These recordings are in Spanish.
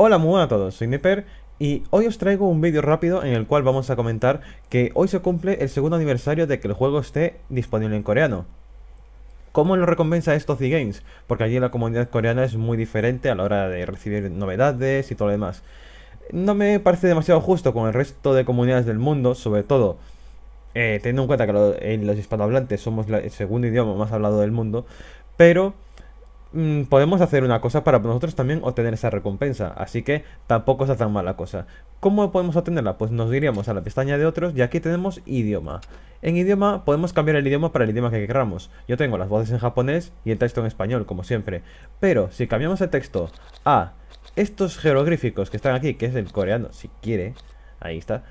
Hola muy buenas a todos, soy Nipper y hoy os traigo un vídeo rápido en el cual vamos a comentar que hoy se cumple el segundo aniversario de que el juego esté disponible en coreano. ¿Cómo lo recompensa esto The Games? Porque allí la comunidad coreana es muy diferente a la hora de recibir novedades y todo lo demás. No me parece demasiado justo con el resto de comunidades del mundo, sobre todo eh, teniendo en cuenta que los hispanohablantes somos el segundo idioma más hablado del mundo, pero Mm, podemos hacer una cosa para nosotros también obtener esa recompensa. Así que tampoco es tan mala cosa. ¿Cómo podemos obtenerla? Pues nos diríamos a la pestaña de otros y aquí tenemos idioma. En idioma podemos cambiar el idioma para el idioma que queramos. Yo tengo las voces en japonés y el texto en español, como siempre. Pero si cambiamos el texto a estos jeroglíficos que están aquí, que es el coreano, si quiere, ahí está.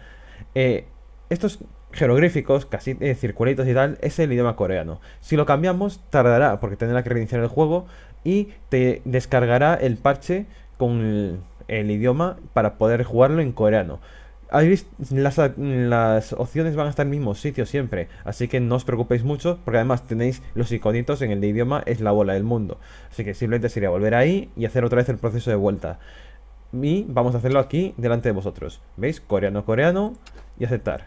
Eh, estos jeroglíficos, casi eh, circulitos y tal, es el idioma coreano. Si lo cambiamos, tardará, porque tendrá que reiniciar el juego, y te descargará el parche con el, idioma para poder jugarlo en coreano. Las, las, opciones van a estar en el mismo sitio siempre, así que no os preocupéis mucho, porque además tenéis los iconitos en el idioma es la bola del mundo. Así que simplemente sería volver ahí y hacer otra vez el proceso de vuelta. Y vamos a hacerlo aquí delante de vosotros. ¿Veis? Coreano, coreano y aceptar.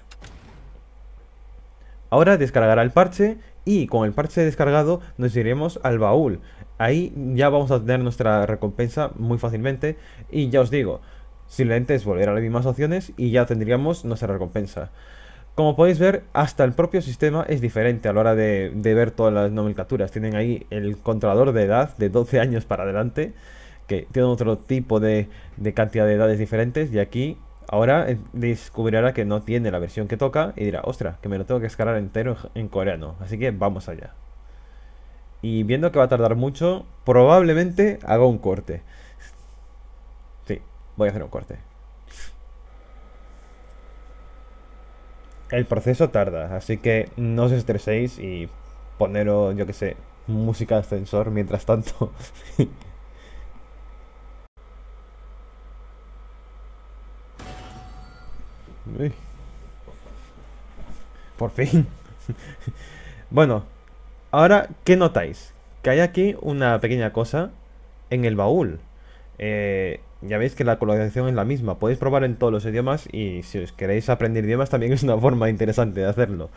Ahora descargará el parche y con el parche descargado nos iremos al baúl. Ahí ya vamos a tener nuestra recompensa muy fácilmente y ya os digo, simplemente es volver a las mismas opciones y ya tendríamos nuestra recompensa. Como podéis ver, hasta el propio sistema es diferente a la hora de, ver todas las nomenclaturas. Tienen ahí el controlador de edad de 12 años para adelante, que tiene otro tipo de, de cantidad de edades diferentes y aquí Ahora descubrirá que no tiene la versión que toca y dirá, ostra, que me lo tengo que escalar entero en coreano. Así que vamos allá. Y viendo que va a tardar mucho, probablemente haga un corte. Sí, voy a hacer un corte. El proceso tarda, así que no os estreséis y poneros, yo que sé, música de ascensor mientras tanto. Por fin. bueno, ahora, ¿qué notáis? Que hay aquí una pequeña cosa en el baúl. Eh, ya veis que la colocación es la misma. Podéis probar en todos los idiomas y si os queréis aprender idiomas también es una forma interesante de hacerlo.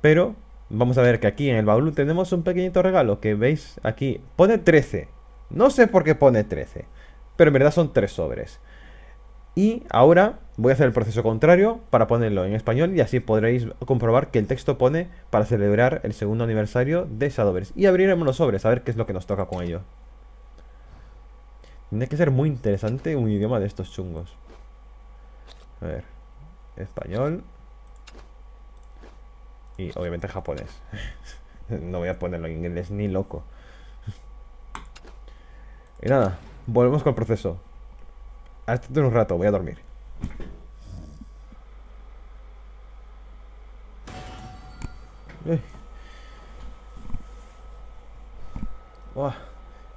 Pero vamos a ver que aquí en el baúl tenemos un pequeñito regalo que veis aquí. Pone 13. No sé por qué pone 13. Pero en verdad son tres sobres. Y ahora voy a hacer el proceso contrario para ponerlo en español y así podréis comprobar que el texto pone para celebrar el segundo aniversario de Shadowverse. Y abriremos los sobres a ver qué es lo que nos toca con ello. Tiene que ser muy interesante un idioma de estos chungos. A ver. Español. Y obviamente japonés. no voy a ponerlo en inglés ni loco. Y nada, volvemos con el proceso. Hasta en un rato, voy a dormir. Eh.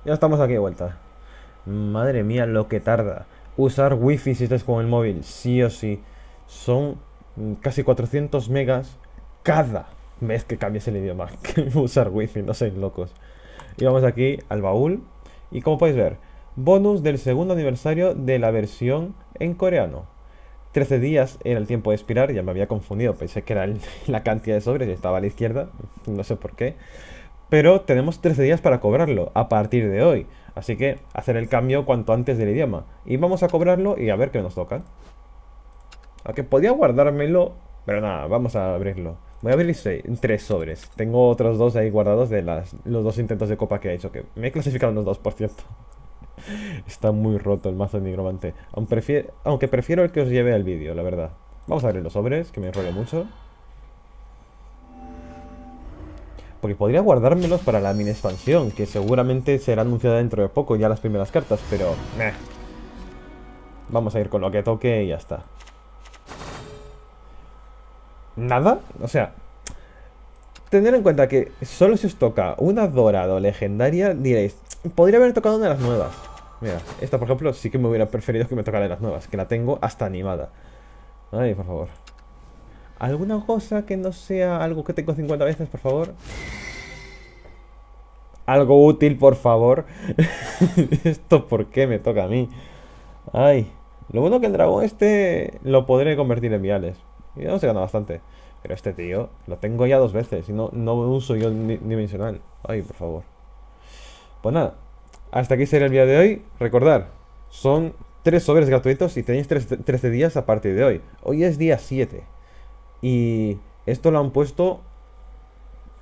ya estamos aquí de vuelta. Madre mía, lo que tarda. Usar wifi si estás con el móvil, sí o sí. Son casi 400 megas cada mes que cambies el idioma. Usar wifi, no seis locos. Y vamos aquí al baúl. Y como podéis ver, bonus del segundo aniversario de la versión en coreano. 13 días era el tiempo de expirar, ya me había confundido, pensé que era la cantidad de sobres, estaba a la izquierda, no sé por qué. Pero tenemos 13 días para cobrarlo a partir de hoy, así que hacer el cambio cuanto antes del idioma. Y vamos a cobrarlo y a ver qué nos toca. Aunque ah, podía guardármelo, pero nada, vamos a abrirlo. Voy a abrir tres sobres. Tengo otros dos ahí guardados de las, los dos intentos de copa que he hecho, que me he clasificado en los dos, por cierto. Está muy roto el mazo de nigromante. Aunque prefiero, el que os lleve al vídeo, la verdad. Vamos a abrir los sobres, que me enrollo mucho. Porque podría guardármelos para la mini expansión, que seguramente será anunciada dentro de poco, ya las primeras cartas, pero... Meh. Vamos a ir con lo que toque y ya está. ¿Nada? O sea... Tener en cuenta que solo si os toca una dorado legendaria, diréis... Podría haber tocado una de las nuevas. Mira, esta por ejemplo sí que me hubiera preferido que me tocara las nuevas, que la tengo hasta animada. Ay, por favor. ¿Alguna cosa que no sea algo que tengo 50 veces, por favor? Algo útil, por favor. ¿Esto por qué me toca a mí? Ay. Lo bueno que el dragón este lo podré convertir en viales. Y no se gana bastante. Pero este tío lo tengo ya dos veces y no, no uso yo dimensional. Ay, por favor. Pues nada, hasta aquí será el día de hoy. Recordar, son tres sobres gratuitos y tenéis 13 días a partir de hoy. Hoy es día 7. Y esto lo han puesto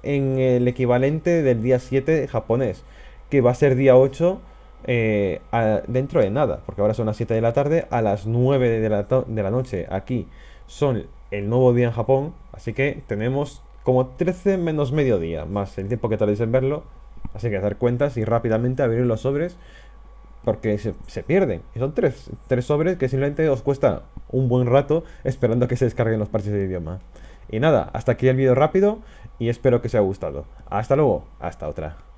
en el equivalente del día 7 japonés, que va a ser día 8 eh, dentro de nada, porque ahora son las 7 de la tarde, a las 9 de la, de la noche aquí son el nuevo día en Japón, así que tenemos como 13 menos medio día, más el tiempo que tardéis en verlo, Así que hacer cuentas y rápidamente abrir los sobres porque se, pierden. Y son tres, tres sobres que simplemente os cuesta un buen rato esperando que se descarguen los parches de idioma. Y nada, hasta aquí el vídeo rápido y espero que os haya gustado. Hasta luego, hasta otra.